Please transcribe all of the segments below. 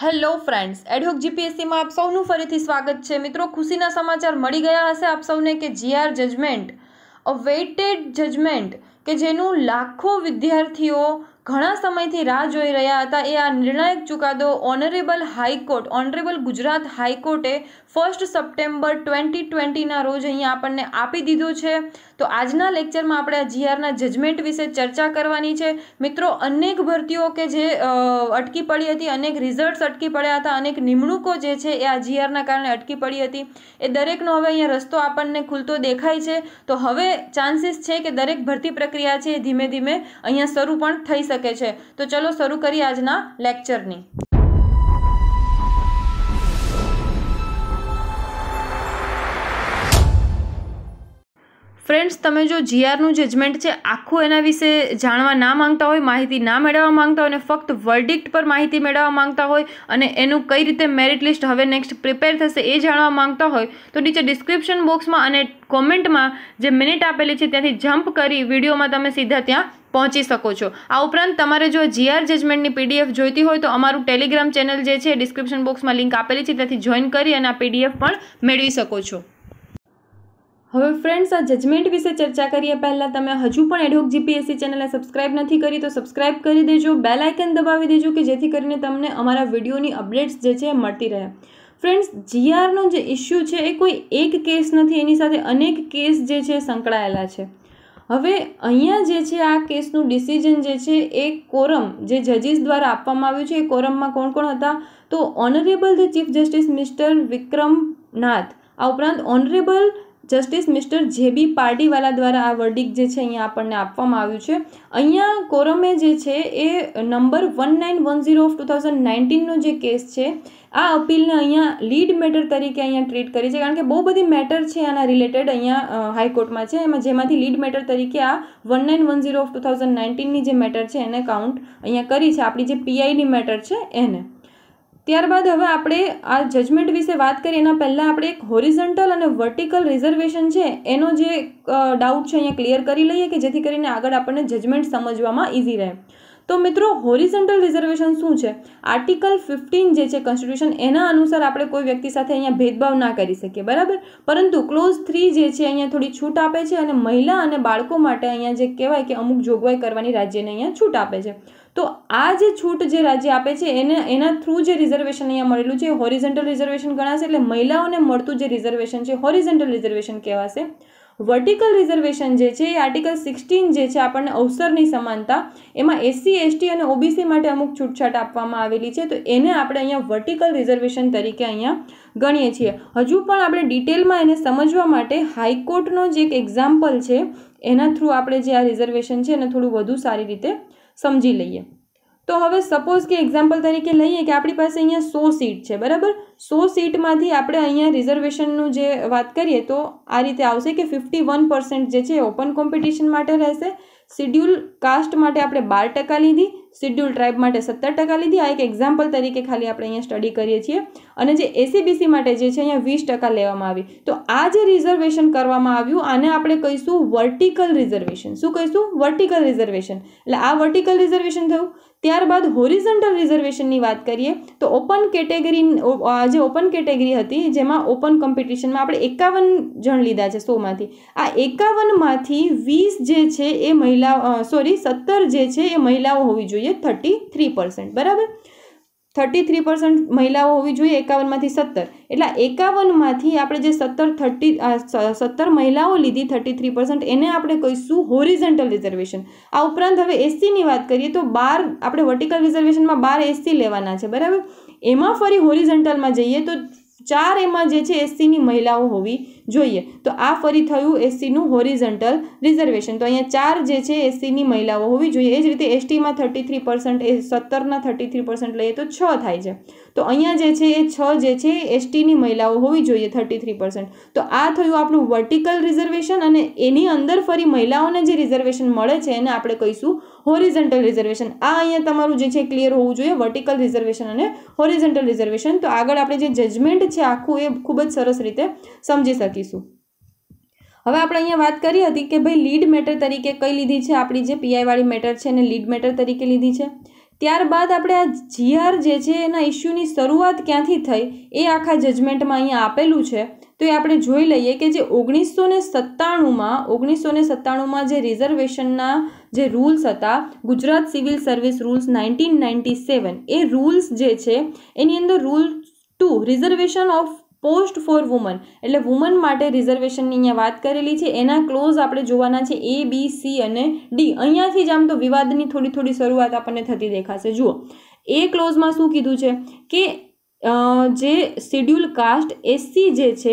hello friends ad hoc જીપીએસસીમાં આપ સૌનું ફરીથી સ્વાગત છે મિત્રો ખુશીના સમાચાર મળી ગયા હશે આપ સૌને કે GR judgement a weighted judgement કે જેનું લાખો વિદ્યાર્થીઓ ઘણા સમયથી રાહ જોઈ રહ્યા હતા એ આ નિર્ણાયક ચુકાદો ઓનરેબલ હાઈકોર્ટ ઓનરેબલ ગુજરાત હાઈકોર્ટે ફર્સ્ટ સપ્ટેમ્બર ટ્વેન્ટી ટ્વેન્ટીના રોજ અહીંયા આપણને આપી દીધો છે તો આજના લેક્ચરમાં આપણે આ જીઆરના જજમેન્ટ વિશે ચર્ચા કરવાની છે મિત્રો અનેક ભરતીઓ કે જે અટકી પડી હતી અનેક રિઝલ્ટ્સ અટકી પડ્યા હતા અનેક નિમણૂકો જે છે એ આ જીઆરના કારણે અટકી પડી હતી એ દરેકનો હવે અહીંયા રસ્તો આપણને ખુલતો દેખાય છે તો હવે ચાન્સીસ છે કે દરેક ભરતી પ્રક્રિયા છે એ ધીમે ધીમે અહીંયા શરૂ પણ થઈ શકે છે તો ચલો શરૂ કરીએ આજના લેક્ચરની ફ્રેન્ડ્સ તમે જો જીઆરનું જજમેન્ટ છે આખું એના વિશે જાણવા ના માંગતા હોય માહિતી ના મેળવવા માંગતા હોય અને ફક્ત વર્ડિક્ટ પર માહિતી મેળવવા માંગતા હોય અને એનું કઈ રીતે મેરિટ લિસ્ટ હવે નેક્સ્ટ પ્રિપેર થશે એ જાણવા માંગતા હોય તો નીચે ડિસ્ક્રિપ્શન બોક્સમાં અને કોમેન્ટમાં જે મિનિટ આપેલી છે ત્યાંથી જમ્પ કરી વિડીયોમાં તમે સીધા ત્યાં પહોંચી શકો છો આ ઉપરાંત તમારે જો જીઆર જજમેન્ટની પીડીએફ જોઈતી હોય તો અમારું ટેલિગ્રામ ચેનલ જે છે ડિસ્ક્રિપ્શન બોક્સમાં લિંક આપેલી છે ત્યાંથી જોઈન કરી અને આ પીડીએફ પણ મેળવી શકો છો હવે ફ્રેન્ડ્સ આ જજમેન્ટ વિશે ચર્ચા કરીએ પહેલાં તમે હજુ પણ એડહોક જીપીએસસી ચેનલને સબસ્ક્રાઇબ નથી કરી તો સબસ્ક્રાઇબ કરી દેજો બે લાઇકન દબાવી દેજો કે જેથી કરીને તમને અમારા વિડીયોની અપડેટ્સ જે છે મળતી રહે ફ્રેન્ડ્સ જીઆરનો જે ઇસ્યુ છે એ કોઈ એક કેસ નથી એની સાથે અનેક કેસ જે છે સંકળાયેલા છે હવે અહીંયા જે છે આ કેસનું ડિસિઝન જે છે એ કોરમ જે જજીસ દ્વારા આપવામાં આવ્યું છે એ કોરમમાં કોણ કોણ હતા તો honourable the chief justice mister Vikram Nath આ ઉપરાંત honourable justice mister J B B Pardiwala દ્વારા આ વર્ડિક જે છે અહીંયા આપણને આપવામાં આવ્યું છે અહીંયા કોરમે જે છે એ number one nine one zero of two thousand નાઇન્ટીનનો જે કેસ છે આ અપીલને અહીંયા લીડ મેટર તરીકે અહીંયા ટ્રીટ કરી છે કારણ કે બહુ બધી મેટર છે આના રિલેટેડ અહીંયા હાઈકોર્ટમાં છે એમાં જેમાંથી લીડ મેટર તરીકે આ one nine one zero of two thousand નાઇન્ટીનની જે મેટર છે એને કાઉન્ટ અહીંયા કરી છે આપણી જે પીઆઈની મેટર છે એને ત્યારબાદ હવે આપણે આ જજમેન્ટ વિશે વાત કરીએ એના પહેલાં આપણે એક હોરિઝન્ટલ અને વર્ટિકલ રિઝર્વેશન છે એનો જે ડાઉટ છે અહીંયા ક્લિયર કરી લઈએ કે જેથી કરીને આગળ આપણને જજમેન્ટ સમજવામાં ઇઝી રહે તો મિત્રો હોરિઝન્ટલ રિઝર્વેશન શું છે આર્ટિકલ ફિફ્ટીન જે છે કોન્સ્ટિટ્યુશન એના અનુસાર આપણે કોઈ વ્યક્તિ સાથે અહીંયા ભેદભાવ ના કરી શકીએ બરાબર પરંતુ ક્લોઝ થ્રી જે છે અહીંયા થોડી છૂટ આપે છે અને મહિલા અને બાળકો માટે અહીંયા જે કહેવાય કે અમુક જોગવાઈ કરવાની રાજ્યને અહીંયા છૂટ આપે છે તો આ જે છૂટ જે રાજ્ય આપે છે એને એના થ્રુ જે રિઝર્વેશન અહીંયા મળેલું છે હોરિઝન્ટલ રિઝર્વેશન ગણાશે એટલે મહિલાઓને મળતું જે રિઝર્વેશન છે હોરિઝન્ટલ રિઝર્વેશન કહેવાશે વર્ટિકલ રિઝર્વેશન જે છે એ આર્ટિકલ સિક્સટીન જે છે આપણને અવસરની સમાનતા એમાં એસસી એસટી અને ઓબીસી માટે અમુક છૂટછાટ આપવામાં આવેલી છે તો એને આપણે અહીંયા વર્ટિકલ રિઝર્વેશન તરીકે અહીંયા ગણીએ છીએ હજુ પણ આપણે ડિટેલમાં એને સમજવા માટે હાઈકોર્ટનો જે એક એક્ઝામ્પલ છે એના થ્રુ આપણે જે આ રિઝર્વેશન છે એને થોડું વધુ સારી રીતે સમજી લઈએ તો હવે સપોઝ કે એક્ઝામ્પલ તરીકે લઈએ કે આપણી પાસે અહીંયા સો સીટ છે બરાબર સો સીટમાંથી આપણે અહીંયા રિઝર્વેશનનું જે વાત કરીએ તો આ રીતે આવશે કે ફિફ્ટી વન પર્સન્ટ જે છે ઓપન કોમ્પિટિશન માટે રહેશે શિડ્યુલ કાસ્ટ માટે આપણે બાર ટકા લીધી શિડ્યુલ ટ્રાઇબ માટે સત્તર ટકા લીધી આ એક એક્ઝામ્પલ તરીકે ખાલી આપણે અહીંયા સ્ટડી કરીએ છીએ અને જે એસીબીસી માટે જે છે અહીંયા વીસ ટકા લેવામાં આવી તો આ જે રિઝર્વેશન કરવામાં આવ્યું આને આપણે કહીશું વર્ટિકલ રિઝર્વેશન શું કહીશું વર્ટિકલ રિઝર્વેશન એટલે આ વર્ટિકલ રિઝર્વેશન થયું ત્યારબાદ હોરિઝન્ટલ રિઝર્વેશનની વાત કરીએ તો ઓપન કેટેગરી જે ઓપન કેટેગરી હતી જેમાં ઓપન કોમ્પિટિશનમાં આપણે એકાવન જણ લીધા છે સોમાંથી આ એકાવનમાંથી વીસ જે છે એ મહિલા સોરી સત્તર જે છે એ મહિલાઓ હોવી જોઈએ થર્ટી થ્રી પર્સન્ટ બરાબર થર્ટી થ્રી પર્સન્ટ મહિલાઓ હોવી જોઈએ એકાવનમાંથી સત્તર એટલે એકાવનમાંથી આપણે જે સત્તર થર્ટી સત્તર મહિલાઓ લીધી થર્ટી થ્રી પર્સન્ટ એને આપણે કહીશું હોરિઝન્ટલ રિઝર્વેશન આ ઉપરાંત હવે એસસીની વાત કરીએ તો બાર આપણે વર્ટિકલ રિઝર્વેશનમાં બાર એસસી લેવાના છે બરાબર એમાં ફરી હોરિઝન્ટલમાં જઈએ તો ચાર એમાં જે છે એસસીની મહિલાઓ હોવી જોઈએ તો આ ફરી થયું એસસીનું હોરિઝન્ટલ રિઝર્વેશન તો અહીંયા ચાર જે છે એસસીની મહિલાઓ હોવી જોઈએ એ જ રીતે એસટીમાં થર્ટી થ્રી પર્સન્ટ એ સત્તરના થર્ટી થ્રી પર્સન્ટ લઈએ તો છ થાય છે તો અહીંયા જે છે એ છ જે છે એસટીની મહિલાઓ હોવી જોઈએ થર્ટી થ્રી પર્સન્ટ તો આ થયું આપણું વર્ટિકલ રિઝર્વેશન અને એની અંદર ફરી મહિલાઓને જે રિઝર્વેશન મળે છે એને આપણે કહીશું હોરિઝન્ટલ રિઝર્વેશન આ અહીંયા તમારું જે છે ક્લિયર હોવું જોઈએ વર્ટિકલ રિઝર્વેશન અને હોરિઝન્ટલ રિઝર્વેશન તો આગળ આપણે જે જજમેન્ટ છે આખું એ ખૂબ જ સરસ રીતે સમજી શકીશું હવે આપણે અહીંયા વાત કરી હતી કે ભાઈ લીડ મેટર તરીકે કઈ લીધી છે આપણી જે પીઆઈવાળી મેટર છે એને લીડ મેટર તરીકે લીધી છે ત્યારબાદ આપણે આ જીઆર જે છે એના ઇસ્યુની શરૂઆત ક્યાંથી થઈ એ આખા જજમેન્ટમાં અહીંયા આપેલું છે તો એ આપણે જોઈ લઈએ કે જે ઓગણીસો ને સત્તાણુંમાં ઓગણીસો ને સત્તાણુંમાં જે રિઝર્વેશનના જે રૂલ્સ હતા Gujarat civil service rules nineteen ninety seven એ રૂલ્સ જે છે એની અંદર rule two reservation of post for woman એટલે વુમન માટે રિઝર્વેશનની અહીંયા વાત કરેલી છે એના ક્લોઝ આપણે જોવાના છે એ બી સી અને ડી અહીંયાથી જ આમ તો વિવાદની થોડી થોડી શરૂઆત આપણને થતી દેખાશે જુઓ એ ક્લોઝમાં શું કીધું છે કે જે શિડ્યુલ કાસ્ટ એસસી જે છે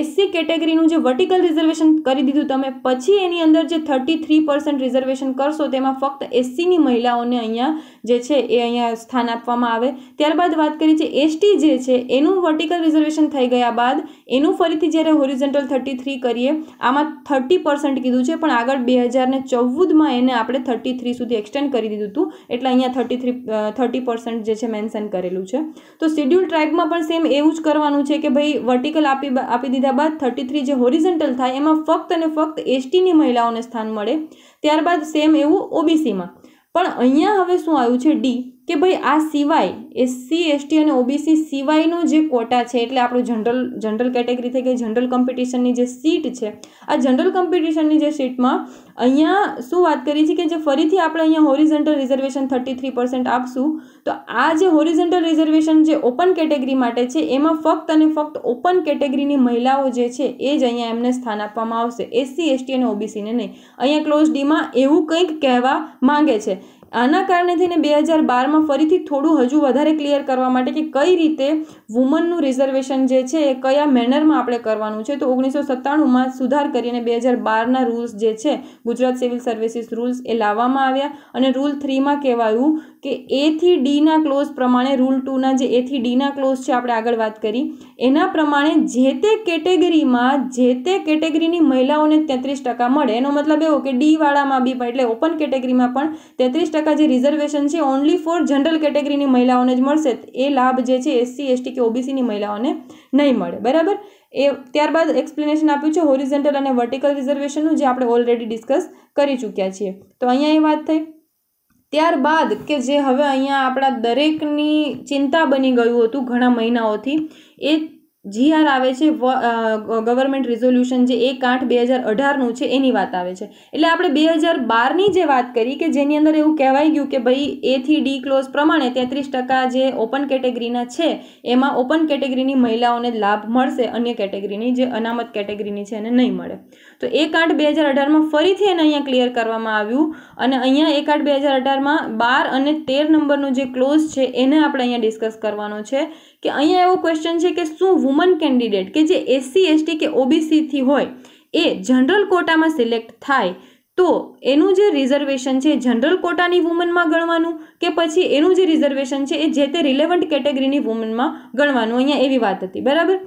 એસસી કેટેગરીનું જે વર્ટિકલ રિઝર્વેશન કરી દીધું તમે પછી એની અંદર જે થર્ટી થ્રી પર્સન્ટ રિઝર્વેશન કરશો તેમાં ફક્ત એસસીની મહિલાઓને અહીંયા જે છે એ અહીંયા સ્થાન આપવામાં આવે ત્યારબાદ વાત કરી છે એસટી જે છે એનું વર્ટિકલ રિઝર્વેશન થઈ ગયા બાદ એનું ફરીથી જ્યારે હોરિઝન્ટલ થર્ટી થ્રી કરીએ આમાં થર્ટી પર્સન્ટ કીધું છે પણ આગળ બે હજારને ચૌદમાં એને આપણે થર્ટી થ્રી સુધી એક્સટેન્ડ કરી દીધું હતું એટલે અહીંયા થર્ટી થ્રી થર્ટી પર્સન્ટ જે છે મેન્શન કરેલું છે તો શિડ્યુલ વર્ટિકલ ટ્રાઇબમાં પણ સેમ એવું જ કરવાનું છે કે ભાઈ વર્ટિકલ આપી આપી દીધા બાદ થર્ટી થ્રી જે હોરિઝન્ટલ થાય એમાં ફક્ત અને ફક્ત એસટીની મહિલાઓને સ્થાન મળે ત્યારબાદ સેમ એવું ઓબીસીમાં પણ અહીંયા હવે શું આવ્યું છે ડી કે ભાઈ આ સિવાય એસસી એસટી અને ઓબીસી સિવાયનો જે કોટા છે એટલે આપણું જનરલ જનરલ કેટેગરી થઈ ગઈ જનરલ કોમ્પિટિશનની જે સીટ છે આ જનરલ કોમ્પિટિશનની જે સીટમાં અહીંયા શું વાત કરી છે કે જે ફરીથી આપણે અહીંયા horizontal reservation thirty three percent આપશું તો આ જે હોરિઝન્ટલ રિઝર્વેશન જે ઓપન કેટેગરી માટે છે એમાં ફક્ત અને ફક્ત ઓપન કેટેગરીની મહિલાઓ જે છે એ જ અહીંયા એમને સ્થાન આપવામાં આવશે એસસી એસટી અને ઓબીસીને નહીં અહીંયા ક્લોઝ ડીમાં એવું કંઈક કહેવા માંગે છે આના કારણે થઈને બે હજાર બારમાં ફરીથી થોડું હજુ વધારે ક્લિયર કરવા માટે કે કઈ રીતે વુમનનું રિઝર્વેશન જે છે એ કયા મેનરમાં આપણે કરવાનું છે તો ઓગણીસો સત્તાણુંમાં સુધાર કરીને બે હજાર બારના રૂલ્સ જે છે ગુજરાત સિવિલ સર્વિસીસ રૂલ્સ એ લાવવામાં આવ્યા અને રૂલ થ્રીમાં કહેવાયું કે એથી ડીના ક્લોઝ પ્રમાણે રૂલ ટુના જે એથી ડીના ક્લોઝ છે આપણે આગળ વાત કરી એના પ્રમાણે જે તે કેટેગરીમાં જે તે કેટેગરીની મહિલાઓને તેત્રીસ ટકા મળે એનો મતલબ એવો કે ડીવાળામાં બી એટલે ઓપન કેટેગરીમાં પણ તેત્રીસ ટકા જે રિઝર્વેશન છે ઓનલી ફોર જનરલ કેટેગરીની મહિલાઓને જ મળશે એ લાભ જે છે એસસી એસટી કે ઓબીસીની મહિલાઓને નહીં મળે બરાબર એ ત્યારબાદ એક્સપ્લેનેશન આપ્યું છે હોરિઝન્ટલ અને વર્ટિકલ રિઝર્વેશનનું જે આપણે ઓલરેડી ડિસ્કસ કરી ચૂક્યા છીએ તો અહીંયા એ વાત થઈ ત્યારબાદ કે જે હવે અહીંયા આપણા દરેકની ચિંતા બની ગયું હતું ઘણા મહિનાઓથી એ જીઆર આવે છે ગવર્મેન્ટ રિઝોલ્યુશન જે એક આઠ બે હજાર અઢારનું છે એની વાત આવે છે એટલે આપણે બે હજાર બારની જે વાત કરી કે જેની અંદર એવું કહેવાય ગયું કે ભાઈ એથી ડી ક્લોઝ પ્રમાણે તેત્રીસ ટકા જે ઓપન કેટેગરીના છે એમાં ઓપન કેટેગરીની મહિલાઓને લાભ મળશે અન્ય કેટેગરીની જે અનામત કેટેગરીની છે એને નહીં મળે તો એક આઠ બે હજાર અઢારમાં ફરીથી એને અહીંયા ક્લિયર કરવામાં આવ્યું અને અહીંયા એક આઠ બે હજાર અઢારમાં બાર અને તેર નંબરનો જે ક્લોઝ છે એને આપણે અહીંયા ડિસ્કસ કરવાનો છે કે અહીંયા એવો ક્વેશ્ચન છે કે શું વુમન કેન્ડિડેટ કે જે એસસી એસટી કે ઓબીસીથી હોય એ જનરલ કોટામાં સિલેક્ટ થાય તો એનું જે રિઝર્વેશન છે જનરલ કોટાની વુમનમાં ગણવાનું કે પછી એનું જે રિઝર્વેશન છે એ જે તે રિલેવન્ટ કેટેગરીની વુમનમાં ગણવાનું અહીંયા એવી વાત હતી બરાબર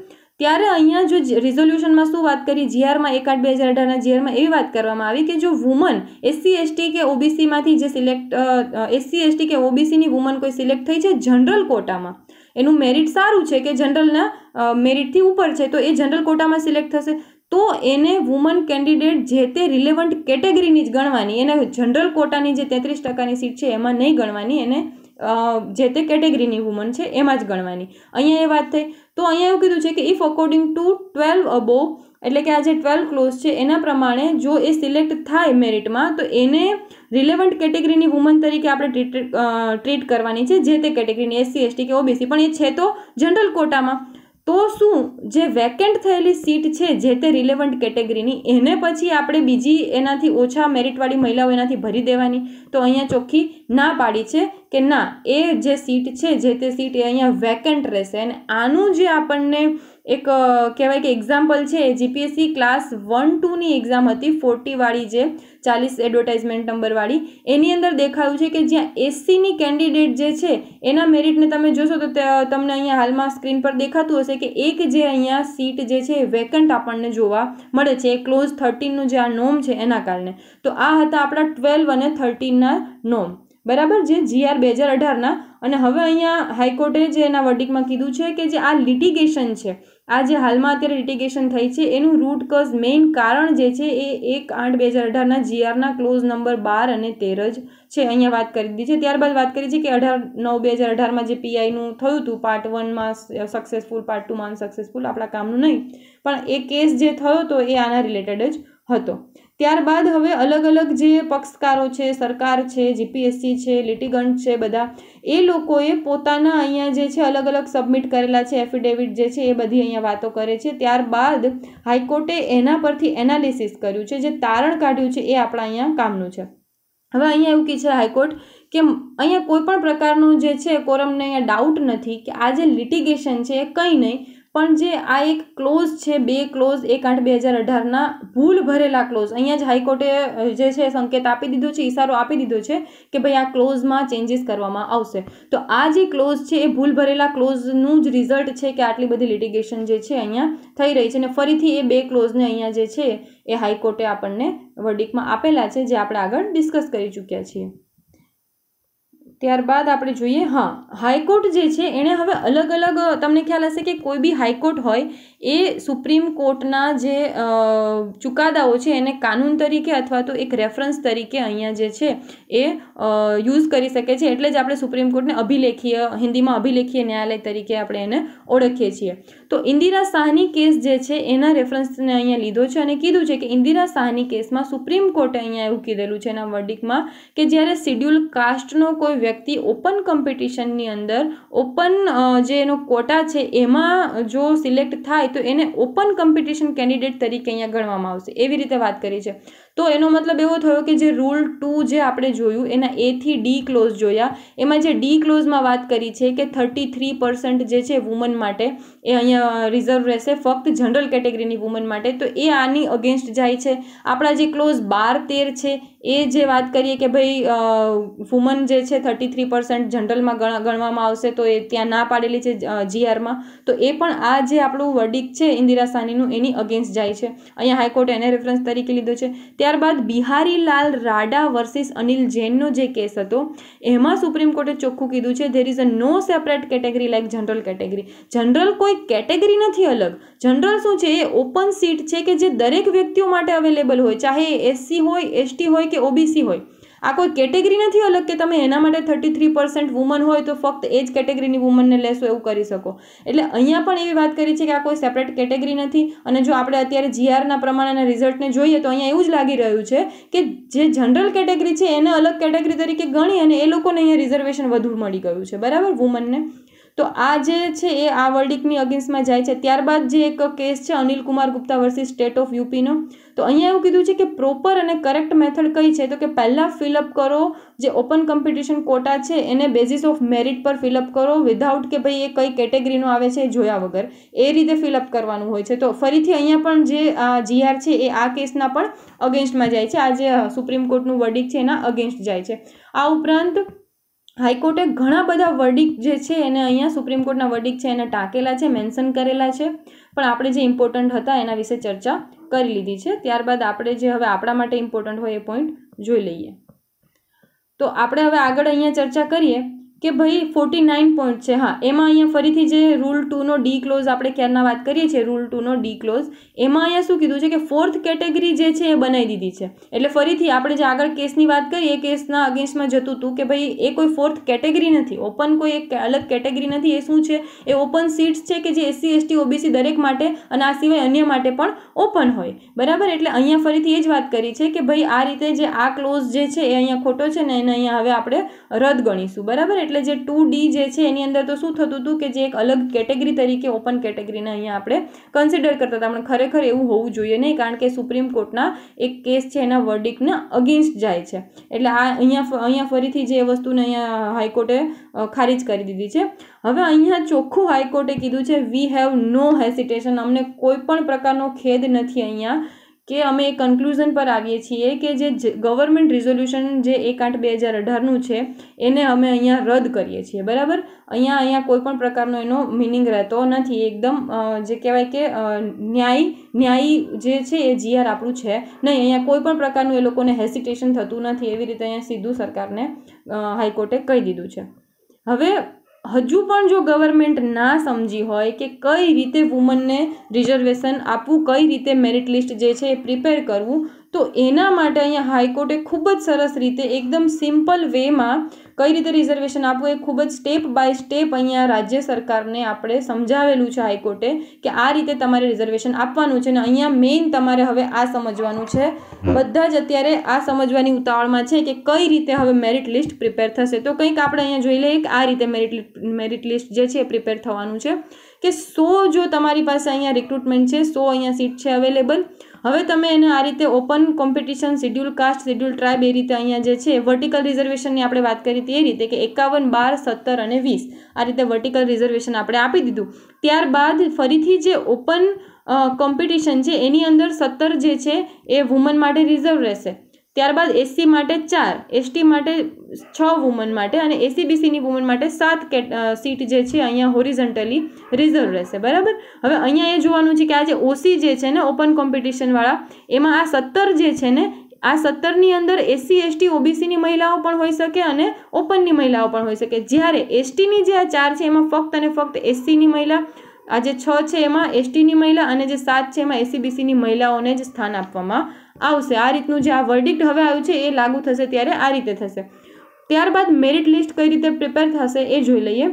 ત્યારે અહીંયા જો રિઝોલ્યુશનમાં શું વાત કરી જીઆરમાં આઠ બે હજાર અઢારના જીઆરમાં એવી વાત કરવામાં આવી કે જો વુમન એસસી એસટી કે ઓબીસીમાંથી જે સિલેક્ટ એસસી એસટી કે ઓબીસીની વુમન કોઈ સિલેક્ટ થઈ છે જનરલ કોટામાં એનું મેરિટ સારું છે કે જનરલના મેરિટથી ઉપર છે તો એ જનરલ કોટામાં સિલેક્ટ થશે તો એને વુમન કેન્ડિડેટ જે તે રિલેવન્ટ કેટેગરીની જ ગણવાની એને જનરલ કોટાની જે તેત્રીસ ટકાની સીટ છે એમાં નહીં ગણવાની એને જે તે કેટેગરીની વુમન છે એમાં જ ગણવાની અહીંયા એ વાત થઈ તો અહીંયા એવું કીધું છે કે ઇફ અકોર્ડિંગ ટુ ટ્વેલ્વ અબો એટલે કે આ જે ટ્વેલ્વ ક્લોઝ છે એના પ્રમાણે જો એ સિલેક્ટ થાય મેરિટમાં તો એને રિલેવન્ટ કેટેગરીની વુમન તરીકે આપણે ટ્રીટ ટ્રીટ કરવાની છે જે તે કેટેગરીની એસસી એસટી કે ઓબીસી પણ એ છે તો જનરલ કોટામાં તો શું જે વેકેન્ટ થયેલી સીટ છે જે તે રિલેવન્ટ કેટેગરીની એને પછી આપણે બીજી એનાથી ઓછા મેરિટવાળી મહિલાઓ એનાથી ભરી દેવાની તો અહીંયા ચોખ્ખી ના પાડી છે કે ના એ જે સીટ છે જે તે સીટ એ અહીંયા વેકેન્ટ રહેશે અને આનું જે આપણને એક કહેવાય કે એક્ઝામ્પલ છે જીપીએસસી ક્લાસ વન ટુની એક્ઝામ હતી ફોર્ટીવાળી જે ચાલીસ એડવર્ટાઇઝમેન્ટ નંબરવાળી એની અંદર દેખાયું છે કે જ્યાં એસસીની કેન્ડિડેટ જે છે એના મેરિટને તમે જોશો તો તમને અહીંયા હાલમાં સ્ક્રીન પર દેખાતું હશે કે એક જે અહીંયા સીટ જે છે વેકન્ટ આપણને જોવા મળે છે ક્લોઝ થર્ટીનનું જે આ નોમ છે એના કારણે તો આ હતા આપણા ટ્વેલ્વ અને થર્ટીનના નોમ બરાબર જે જીઆર બે હજાર અઢારના અને હવે અહીંયા હાઈકોર્ટે જે એના વર્ડિકમાં કીધું છે કે જે આ લિટિગેશન છે આ જે હાલમાં અત્યારે લિટિગેશન થઈ છે એનું રૂટ કઝ મેઇન કારણ જે છે એ એક આઠ બે હજાર અઢારના જીઆરના ક્લોઝ નંબર બાર અને તેર જ છે અહીંયા વાત કરી દીધી છે ત્યારબાદ વાત કરી છે કે અઢાર નવ બે હજાર અઢારમાં જે પીઆઈનું થયું હતું પાર્ટ વનમાં સક્સેસફુલ પાર્ટ ટુમાં સક્સેસફુલ આપણા કામનું નહીં પણ એ કેસ જે થયો હતો એ આના રિલેટેડ જ હતો ત્યારબાદ હવે અલગ અલગ જે પક્ષકારો છે સરકાર છે જીપીએસસી છે લિટિગન્ટ છે બધા એ લોકોએ પોતાના અહીંયા જે છે અલગ અલગ સબમિટ કરેલા છે એફિડેવિટ જે છે એ બધી અહીંયા વાતો કરે છે ત્યારબાદ હાઈકોર્ટે એના પરથી એનાલિસિસ કર્યું છે જે તારણ કાઢ્યું છે એ આપણા અહીંયા કામનું છે હવે અહીંયા એવું કહે છે હાઈકોર્ટ કે અહીંયા કોઈ પણ પ્રકારનું જે છે કોરમને અહીંયા ડાઉટ નથી કે આ જે લિટિગેશન છે એ કંઈ નહીં પણ જે આ એક ક્લોઝ છે બે ક્લોઝ એક આઠ બે હજાર અઢારના ભૂલ ભરેલા ક્લોઝ અહીંયા જ હાઈકોર્ટે જે છે સંકેત આપી દીધો છે ઇશારો આપી દીધો છે કે ભાઈ આ ક્લોઝમાં ચેન્જીસ કરવામાં આવશે તો આ જે ક્લોઝ છે એ ભૂલ ભરેલા ક્લોઝનું જ રિઝલ્ટ છે કે આટલી બધી લિટિગેશન જે છે અહીંયા થઈ રહી છે અને ફરીથી એ બે ક્લોઝને અહીંયા જે છે એ હાઈકોર્ટે આપણને વર્ડિકમાં આપેલા છે જે આપણે આગળ ડિસ્કસ કરી ચૂક્યા છીએ ત્યારબાદ આપણે જોઈએ હા હાઈકોર્ટ જે છે એણે હવે અલગ અલગ તમને ખ્યાલ હશે કે કોઈ બી હાઈકોર્ટ હોય એ સુપ્રીમ કોર્ટના જે ચુકાદાઓ છે એને કાનૂન તરીકે અથવા તો એક રેફરન્સ તરીકે અહીંયા જે છે એ યુઝ કરી શકે છે એટલે જ આપણે સુપ્રીમ કોર્ટને અભિલેખીય હિન્દીમાં અભિલેખીય ન્યાયાલય તરીકે આપણે એને ઓળખીએ છીએ તો ઇન્દિરા શાહની કેસ જે છે એના રેફરન્સને અહીંયા લીધો છે અને કીધું છે કે ઇન્દિરા શાહની કેસમાં સુપ્રીમ કોર્ટે અહીંયા એવું કીધેલું છે એના વર્ડિકમાં કે જ્યારે શિડ્યુલ કાસ્ટનો કોઈ વ્યક્તિ ઓપન કોમ્પિટિશનની અંદર ઓપન જે એનો કોટા છે એમાં જો સિલેક્ટ થાય તો એને ઓપન કોમ્પિટિશન કેન્ડિડેટ તરીકે અહીંયા ગણવામાં આવશે એવી રીતે વાત કરી છે તો એનો મતલબ એવો થયો કે જે રૂલ ટુ જે આપણે જોયું એના એથી ડી ક્લોઝ જોયા એમાં જે ડી ક્લોઝમાં વાત કરી છે કે થર્ટી થ્રી પર્સન્ટ જે છે વુમન માટે એ અહીંયા રિઝર્વ રહેશે ફક્ત જનરલ કેટેગરીની વુમન માટે તો એ આની અગેન્સ્ટ જાય છે આપણા જે ક્લોઝ બાર તેર છે એ જે વાત કરીએ કે ભાઈ વુમન જે છે થર્ટી થ્રી પર્સન્ટ જનરલમાં ગણ ગણવામાં આવશે તો એ ત્યાં ના પાડેલી છે જીઆરમાં તો એ પણ આ જે આપણું વર્ડિક છે ઇન્દિરા સાનીનું એની અગેન્સ્ટ જાય છે અહીંયા હાઈકોર્ટે એને રેફરન્સ તરીકે લીધો છે ત્યાં ત્યારબાદ બિહારીલાલ રાડા વર્સિસ અનિલ જૈનનો જે કેસ હતો એમાં સુપ્રીમ કોર્ટે ચોખ્ખું કીધું છે there is a no separate category like general category general કોઈ કેટેગરી નથી અલગ જનરલ શું છે એ ઓપન સીટ છે કે જે દરેક વ્યક્તિઓ માટે અવેલેબલ હોય ચાહે એ એસસી હોય એસટી હોય કે ઓબીસી હોય આ કોઈ કેટેગરી નથી અલગ કે તમે એના માટે થર્ટી થ્રી પર્સન્ટ વુમન હોય તો ફક્ત એ જ કેટેગરીની વુમનને લેશો એવું કરી શકો એટલે અહીંયા પણ એવી વાત કરી છે કે આ કોઈ સેપરેટ કેટેગરી નથી અને જો આપણે અત્યારે જીઆરના પ્રમાણ રિઝલ્ટને જોઈએ તો અહીંયા એવું જ લાગી રહ્યું છે કે જે જનરલ કેટેગરી છે એને અલગ કેટેગરી તરીકે ગણી અને એ લોકોને અહીંયા રિઝર્વેશન વધુ મળી ગયું છે બરાબર વુમનને તો આ જે છે એ આ વર્ડિકની અગેન્સ્ટમાં જાય છે ત્યારબાદ જે એક કેસ છે Anil Kumar Gupta versus state of યુપીનો તો અહીંયા એવું કીધું છે કે પ્રોપર અને કરેક્ટ મેથડ કઈ છે તો કે પહેલાં ફિલઅપ કરો જે ઓપન કોમ્પિટિશન કોટા છે એને બેઝિસ ઓફ મેરિટ પર ફિલઅપ કરો વિધાઉટ કે ભાઈ એ કઈ કેટેગરીનો આવે છે જોયા વગર એ રીતે ફિલઅપ કરવાનું હોય છે તો ફરીથી અહીંયા પણ જે જીઆર છે એ આ કેસના પણ અગેન્સ્ટમાં જાય છે આ જે સુપ્રીમ કોર્ટનું વર્ડિક છે એના અગેન્સ્ટ જાય છે આ ઉપરાંત હાઈકોર્ટે ઘણા બધા વર્ડિક જે છે એને અહીંયા સુપ્રીમ કોર્ટના વર્ડિક છે એને ટાંકેલા છે મેન્શન કરેલા છે પણ આપણે જે ઇમ્પોર્ટન્ટ હતા એના વિશે ચર્ચા કરી લીધી છે ત્યારબાદ આપણે જે હવે આપણા માટે ઇમ્પોર્ટન્ટ હોય એ પોઈન્ટ જોઈ લઈએ તો આપણે હવે આગળ અહીંયા ચર્ચા કરીએ કે ભાઈ ફોર્ટી નાઇન પોઈન્ટ છે હા એમાં અહીંયા ફરીથી જે રૂલ ટુનો ડી ક્લોઝ આપણે ક્યારના વાત કરીએ છીએ રૂલ ટુનો ડી ક્લોઝ એમાં અહીંયા શું કીધું છે કે ફોર્થ કેટેગરી જે છે એ બનાવી દીધી છે એટલે ફરીથી આપણે જે આગળ કેસની વાત કરીએ એ કેસના અગેન્સ્ટમાં જતું હતું કે ભાઈ એ કોઈ ફોર્થ કેટેગરી નથી ઓપન કોઈ એક અલગ કેટેગરી નથી એ શું છે એ ઓપન સીટ્સ છે કે જે એસસી એસટી ઓબીસી દરેક માટે અને આ સિવાય અન્ય માટે પણ ઓપન હોય બરાબર એટલે અહીંયા ફરીથી એ જ વાત કરી છે કે ભાઈ આ રીતે જે આ ક્લોઝ જે છે એ અહીંયા ખોટો છે ને એને અહીંયા હવે આપણે રદ ગણીશું બરાબર એટલે જે ટુ ડી જે છે એની અંદર તો શું થતું હતું કે જે એક અલગ કેટેગરી તરીકે ઓપન કેટેગરીને અહીંયા આપણે કન્સિડર કરતા હતા પણ ખરેખર એવું હોવું જોઈએ નહીં કારણ કે સુપ્રીમ કોર્ટના એક કેસ છે એના વર્ડિકના અગેન્સ્ટ જાય છે એટલે આ અહીંયા અહીંયા ફરીથી જે વસ્તુને અહીંયા હાઈકોર્ટે ખારીજ કરી દીધી છે હવે અહીંયા ચોખ્ખું હાઈકોર્ટે કીધું છે વી હેવ નો હેસિટેશન અમને કોઈ પણ પ્રકારનો ખેદ નથી અહીંયા કે અમે એ કન્ક્લુઝન પર આવીએ છીએ કે જે ગવર્મેન્ટ રિઝોલ્યુશન જે એક આઠ બે હજાર અઢારનું છે એને અમે અહીંયા રદ કરીએ છીએ બરાબર અહીંયા અહીંયા કોઈપણ પ્રકારનો એનો મિનિંગ રહેતો નથી એકદમ જે કહેવાય કે ન્યાય ન્યાયી જે છે એ જીઆર આપણું છે નહીં અહીંયા કોઈપણ પ્રકારનું એ લોકોને હેસિટેશન થતું નથી એવી રીતે અહીંયા સીધું સરકારને હાઈકોર્ટે કહી દીધું છે હવે હજુ પણ જો ગવર્મેન્ટ ના સમજી હોય કે કઈ રીતે વુમનને રિઝર્વેશન આપવું કઈ રીતે મેરિટ લિસ્ટ જે છે એ પ્રિપેર કરવું તો એના માટે અહીંયા હાઈકોર્ટે ખૂબ જ સરસ રીતે એકદમ સિમ્પલ વેમાં કઈ રીતે રિઝર્વેશન આપવું એ ખૂબ જ સ્ટેપ બાય સ્ટેપ અહીંયા રાજ્ય સરકારને આપણે સમજાવેલું છે હાઈકોર્ટે કે આ રીતે તમારે રિઝર્વેશન આપવાનું છે અને અહીંયા મેઇન તમારે હવે આ સમજવાનું છે બધા જ અત્યારે આ સમજવાની ઉતાવળમાં છે કે કઈ રીતે હવે મેરિટ લિસ્ટ પ્રિપેર થશે તો કંઈક આપણે અહીંયા જોઈ લઈએ કે આ રીતે મેરિટ મેરિટ લિસ્ટ જે છે એ પ્રિપેર થવાનું છે કે સો જો તમારી પાસે અહીંયા રિક્રુટમેન્ટ છે સો અહીંયા સીટ છે અવેલેબલ હવે તમે એને આ રીતે open competition schedule caste schedule tribe એ રીતે અહીંયા જે છે વર્ટિકલ રિઝર્વેશનની આપણે વાત કરી હતી એ રીતે કે એકાવન બાર સત્તર અને વીસ આ રીતે વર્ટિકલ રિઝર્વેશન આપણે આપી દીધું ત્યારબાદ ફરીથી જે ઓપન કોમ્પિટિશન છે એની અંદર સત્તર જે છે એ વુમન માટે રિઝર્વ રહેશે ત્યારબાદ એસસી માટે ચાર એસટી માટે છ વુમન માટે અને એસીબીસીની વુમન માટે સાત સીટ જે છે અહીંયા હોરિઝન્ટલી રિઝર્વ રહેશે બરાબર હવે અહીંયા એ જોવાનું છે કે આ જે ઓસી જે છે ને ઓપન કોમ્પિટિશનવાળા એમાં આ સત્તર જે છે ને આ સત્તરની અંદર એસસી એસટી ઓબીસીની મહિલાઓ પણ હોઈ શકે અને ઓપનની મહિલાઓ પણ હોઈ શકે જ્યારે એસટીની જે આ ચાર છે એમાં ફક્ત અને ફક્ત એસસીની મહિલા આ જે છ છે એમાં એસટીની મહિલા અને જે સાત છે એમાં એસીબીસીની મહિલાઓને જ સ્થાન આપવામાં આવશે આ રીતનું જે આ વર્ડિક્ટ હવે આવ્યું છે એ લાગુ થશે ત્યારે આ રીતે થશે ત્યારબાદ મેરિટ લિસ્ટ કઈ રીતે પ્રિપેર થશે એ જોઈ લઈએ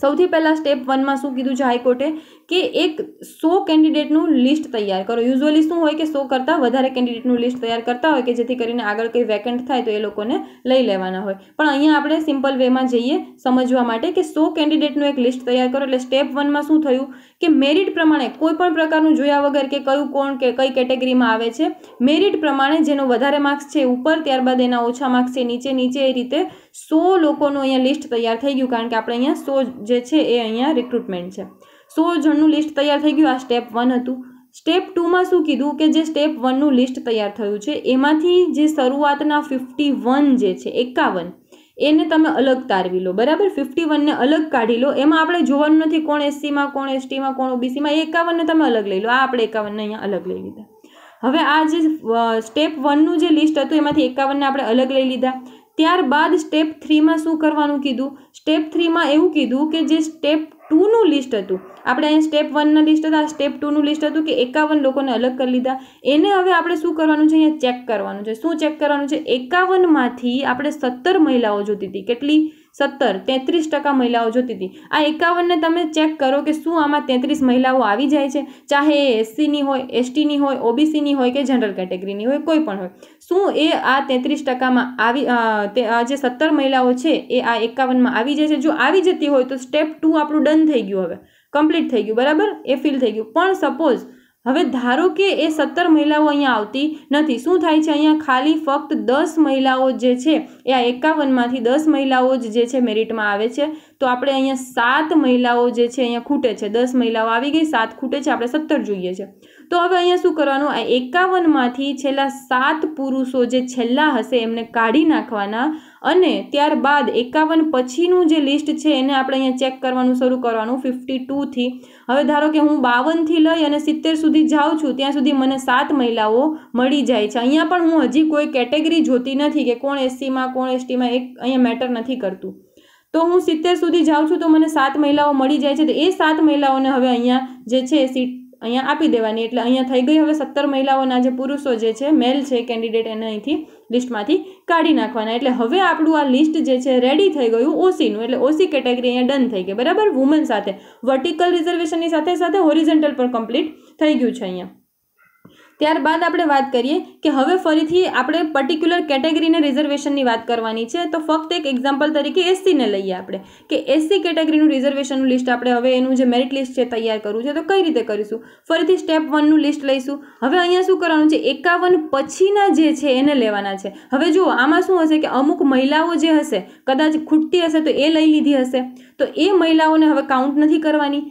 સૌથી પહેલાં સ્ટેપ વનમાં શું કીધું છે હાઈકોર્ટે કે એક સો કેન્ડિડેટનું લિસ્ટ તૈયાર કરો યુઝ્યુઅલી શું હોય કે સો કરતાં વધારે કેન્ડિડેટનું લિસ્ટ તૈયાર કરતા હોય કે જેથી કરીને આગળ કંઈ વેકેન્ટ થાય તો એ લોકોને લઈ લેવાના હોય પણ અહીંયા આપણે સિમ્પલ વેમાં જઈએ સમજવા માટે કે સો કેન્ડિડેટનું એક લિસ્ટ તૈયાર કરો એટલે સ્ટેપ વનમાં શું થયું કે મેરિટ પ્રમાણે કોઈ પણ પ્રકારનું જોયા વગર કે કયું કોણ કે કઈ કેટેગરીમાં આવે છે મેરિટ પ્રમાણે જેનો વધારે માર્ક્સ છે ઉપર ત્યારબાદ એના ઓછા માર્ક્સ છે નીચે નીચે એ રીતે સો લોકોનું અહીંયા લિસ્ટ તૈયાર થઈ ગયું કારણ કે આપણે અહીંયા સો જે છે એ અહીંયા રિક્રુટમેન્ટ છે સો જણનું લિસ્ટ તૈયાર થઈ ગયું આ સ્ટેપ વન હતું સ્ટેપ ટુમાં શું કીધું કે જે સ્ટેપ વનનું લિસ્ટ તૈયાર થયું છે એમાંથી જે શરૂઆતના ફિફ્ટી વન જે છે એકાવન એને તમે અલગ તારવી લો બરાબર ફિફ્ટી વનને અલગ કાઢી લો એમાં આપણે જોવાનું નથી કોણ એસસીમાં કોણ એસટીમાં કોણ ઓબીસીમાં એકાવનને તમે અલગ લઈ લો આ આપણે એકાવનને અહીંયા અલગ લઈ લીધા હવે આ જે સ્ટેપ વનનું જે લિસ્ટ હતું એમાંથી એકાવનને આપણે અલગ લઈ લીધા ત્યારબાદ સ્ટેપ થ્રીમાં શું કરવાનું કીધું સ્ટેપ થ્રીમાં એવું કીધું કે જે સ્ટેપ ટુનું લિસ્ટ હતું આપણે અહીં સ્ટેપ વનના લિસ્ટ હતા સ્ટેપ ટુનું લિસ્ટ હતું કે એકાવન લોકોને અલગ કરી લીધા એને હવે આપણે શું કરવાનું છે અહીંયા ચેક કરવાનું છે શું ચેક કરવાનું છે એકાવનમાંથી આપણે સત્તર મહિલાઓ જોતી હતી કેટલી સત્તર તેત્રીસ ટકા મહિલાઓ જોતી હતી આ એકાવનને તમે ચેક કરો કે શું આમાં તેત્રીસ મહિલાઓ આવી જાય છે ચાહે એ એસસીની હોય એસટીની હોય ઓબીસીની હોય કે જનરલ કેટેગરીની હોય કોઈ પણ હોય શું એ આ તેત્રીસ ટકામાં આવી જે સત્તર મહિલાઓ છે એ આ એકાવનમાં આવી જાય છે જો આવી જતી હોય તો સ્ટેપ ટુ આપણું ડન થઈ ગયું હવે કમ્પ્લીટ થઈ ગયું બરાબર એ ફિલ થઈ ગયું પણ સપોઝ હવે ધારો કે એ સત્તર મહિલાઓ અહીંયા આવતી નથી શું થાય છે અહીંયા ખાલી ફક્ત દસ મહિલાઓ જે છે એ આ એકાવનમાંથી દસ મહિલાઓ જ જે છે મેરિટમાં આવે છે તો આપણે અહીંયા સાત મહિલાઓ જે છે અહીંયા ખૂટે છે દસ મહિલાઓ આવી ગઈ સાત ખૂટે છે આપણે સત્તર જોઈએ છે તો હવે અહીંયા શું કરવાનું આ એકાવનમાંથી છેલ્લા સાત પુરુષો જે છેલ્લા હશે એમને કાઢી નાખવાના અને ત્યારબાદ એકાવન પછીનું જે લિસ્ટ છે એને આપણે અહીંયા ચેક કરવાનું શરૂ કરવાનું ફિફ્ટી ટુથી હવે ધારો કે હું બાવનથી લઈ અને સિત્તેર સુધી જાઉં છું ત્યાં સુધી મને સાત મહિલાઓ મળી જાય છે અહીંયા પણ હું હજી કોઈ કેટેગરી જોતી નથી કે કોણ એસસીમાં કોણ એસટીમાં એક અહીંયા મેટર નથી કરતું તો હું સિત્તેર સુધી જાઉં છું તો મને સાત મહિલાઓ મળી જાય છે તો એ સાત મહિલાઓને હવે અહીંયા જે છે સીટ અહીંયા આપી દેવાની એટલે અહીંયા થઈ ગઈ હવે સત્તર મહિલાઓના જે પુરુષો જે છે મેલ છે કેન્ડિડેટ એને અહીંથી લિસ્ટમાંથી કાઢી નાખવાના એટલે હવે આપણું આ લિસ્ટ જે છે રેડી થઈ ગયું ઓસીનું એટલે ઓસી કેટેગરી અહીંયા ડન થઈ ગઈ બરાબર વુમન સાથે વર્ટિકલ રિઝર્વેશનની સાથે સાથે હોરિઝન્ટલ પણ કમ્પ્લીટ થઈ ગયું છે અહીંયા ત્યારબાદ આપણે વાત કરીએ કે હવે ફરીથી આપણે પર્ટિક્યુલર કેટેગરીને રિઝર્વેશનની વાત કરવાની છે તો ફક્ત એક એક્ઝામ્પલ તરીકે એસસીને લઈએ આપણે કે એસસી કેટેગરીનું રિઝર્વેશનનું લિસ્ટ આપણે હવે એનું જે મેરિટ લિસ્ટ છે તૈયાર કરવું છે તો કઈ રીતે કરીશું ફરીથી સ્ટેપ વનનું લિસ્ટ લઈશું હવે અહીંયા શું કરવાનું છે એકાવન પછીના જે છે એને લેવાના છે હવે જુઓ આમાં શું હશે કે અમુક મહિલાઓ જે હશે કદાચ ખૂટતી હશે તો એ લઈ લીધી હશે તો એ મહિલાઓને હવે કાઉન્ટ નથી કરવાની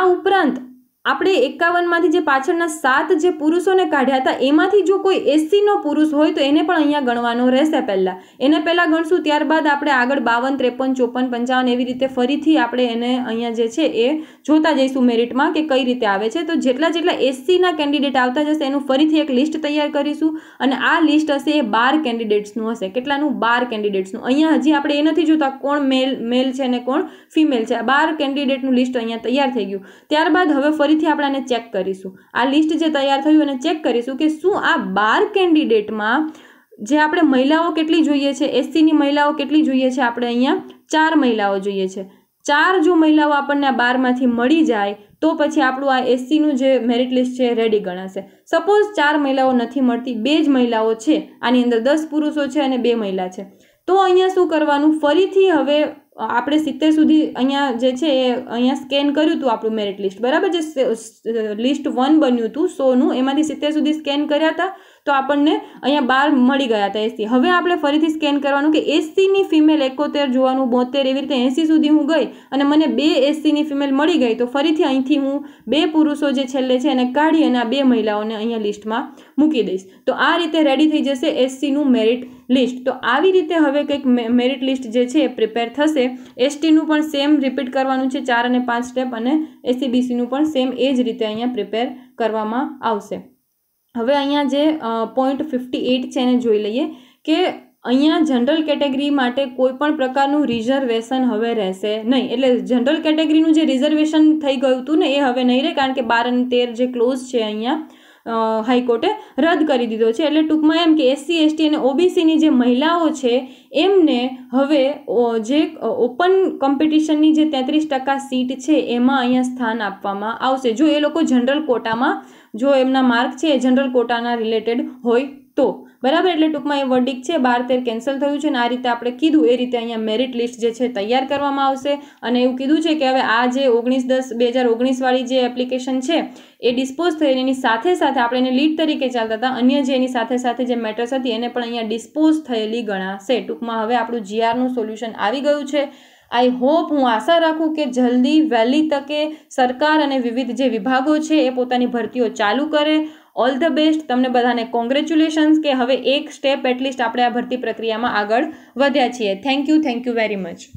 આ ઉપરાંત આપણે એકાવનમાંથી જે પાછળના સાત જે પુરુષોને કાઢ્યા હતા એમાંથી જો કોઈ એસીનો પુરુષ હોય તો એને પણ અહીંયા ગણવાનો રહેશે પહેલાં એને પહેલાં ગણશું ત્યારબાદ આપણે આગળ બાવન ત્રેપન ચોપન પંચાવન એવી રીતે ફરીથી આપણે એને અહીંયા જે છે એ જોતા જઈશું મેરિટમાં કે કઈ રીતે આવે છે તો જેટલા જેટલા એસીના કેન્ડિડેટ આવતા જશે એનું ફરીથી એક લિસ્ટ તૈયાર કરીશું અને આ લિસ્ટ હશે એ બાર કેન્ડિડેટ્સનું હશે કેટલાનું બાર કેન્ડિડેટ્સનું અહીંયા હજી આપણે એ નથી જોતા કોણ મેલ મેલ છે અને કોણ ફિમેલ છે બાર કેન્ડિડેટનું લિસ્ટ અહીંયા તૈયાર થઈ ગયું ત્યારબાદ હવે ફરી ફરીથી આપણે આને ચેક કરીશું આ લિસ્ટ જે તૈયાર થયું એને ચેક કરીશું કે શું આ બાર કેન્ડિડેટમાં જે આપણે મહિલાઓ કેટલી જોઈએ છે એસસીની મહિલાઓ કેટલી જોઈએ છે આપણે અહીંયા ચાર મહિલાઓ જોઈએ છે ચાર જો મહિલાઓ આપણને આ બારમાંથી મળી જાય તો પછી આપણું આ એસસીનું જે મેરિટ લિસ્ટ છે રેડી ગણાશે સપોઝ ચાર મહિલાઓ નથી મળતી બે જ મહિલાઓ છે આની અંદર દસ પુરુષો છે અને બે મહિલા છે તો અહીંયા શું કરવાનું ફરીથી હવે આપણે સિત્તેર સુધી અહીંયા જે છે એ અહીંયા સ્કેન કર્યું હતું આપણું મેરિટ લિસ્ટ બરાબર જે લિસ્ટ વન બન્યું હતું સોનું એમાંથી સિત્તેર સુધી સ્કેન કર્યા હતા તો આપણને અહીંયા બાર મળી ગયા હતા એસી હવે આપણે ફરીથી સ્કેન કરવાનું કે એસીની ફિમેલ એકોતેર જોવાનું બોતેર એવી રીતે એસી સુધી હું ગઈ અને મને બે એસીની ફિમેલ મળી ગઈ તો ફરીથી અહીંથી હું બે પુરુષો જે છેલ્લે છે એને કાઢી અને આ બે મહિલાઓને અહીંયા લિસ્ટમાં મૂકી દઈશ તો આ રીતે રેડી થઈ જશે એસીનું મેરિટ લિસ્ટ તો આવી રીતે હવે કંઈક મેરિટ લિસ્ટ જે છે એ પ્રિપેર થશે એસટીનું પણ સેમ રિપીટ કરવાનું છે ચાર અને પાંચ સ્ટેપ અને એસીબીસીનું પણ સેમ એ જ રીતે અહીંયા પ્રિપેર કરવામાં આવશે હવે અહીંયા જે પોઈન્ટ ફિફ્ટી એઇટ છે એને જોઈ લઈએ કે અહીંયા જનરલ કેટેગરી માટે કોઈપણ પ્રકારનું રિઝર્વેશન હવે રહેશે નહીં એટલે જનરલ કેટેગરીનું જે રિઝર્વેશન થઈ ગયું હતું ને એ હવે નહીં રહે કારણ કે બાર અને તેર જે ક્લોઝ છે અહીંયા હાઈકોર્ટે રદ કરી દીધો છે એટલે ટૂંકમાં એમ કે એસસી એસટી અને ઓબીસીની જે મહિલાઓ છે એમને હવે જે ઓપન કોમ્પિટિશનની જે તેત્રીસ ટકા સીટ છે એમાં અહીંયા સ્થાન આપવામાં આવશે જો એ લોકો જનરલ કોટામાં જો એમના માર્ક છે એ જનરલ કોટાના રિલેટેડ હોય તો બરાબર એટલે ટૂંકમાં એ વર્ડિક છે બાર તેર કેન્સલ થયું છે અને આ રીતે આપણે કીધું એ રીતે અહીંયા મેરિટ લિસ્ટ જે છે તૈયાર કરવામાં આવશે અને એવું કીધું છે કે હવે આ જે ઓગણીસ દસ બે હજાર ઓગણીસવાળી જે એપ્લિકેશન છે એ ડિસ્પોઝ થઈ એની સાથે સાથે આપણે એને લીડ તરીકે ચાલતા હતા અન્ય જે એની સાથે સાથે જે મેટર્સ હતી એને પણ અહીંયા ડિસ્પોઝ થયેલી ગણાશે ટૂંકમાં હવે આપણું જીઆરનું સોલ્યુશન આવી ગયું છે આઈ હોપ હું આશા રાખું કે જલ્દી વહેલી તકે સરકાર અને વિવિધ જે વિભાગો છે એ પોતાની ભરતીઓ ચાલુ કરે ઓલ ધ બેસ્ટ તમને બધાને કોંગ્રેચ્યુલેશન્સ કે હવે એક સ્ટેપ એટલીસ્ટ આપણે આ ભરતી પ્રક્રિયામાં આગળ વધ્યા છીએ thank you thank you very much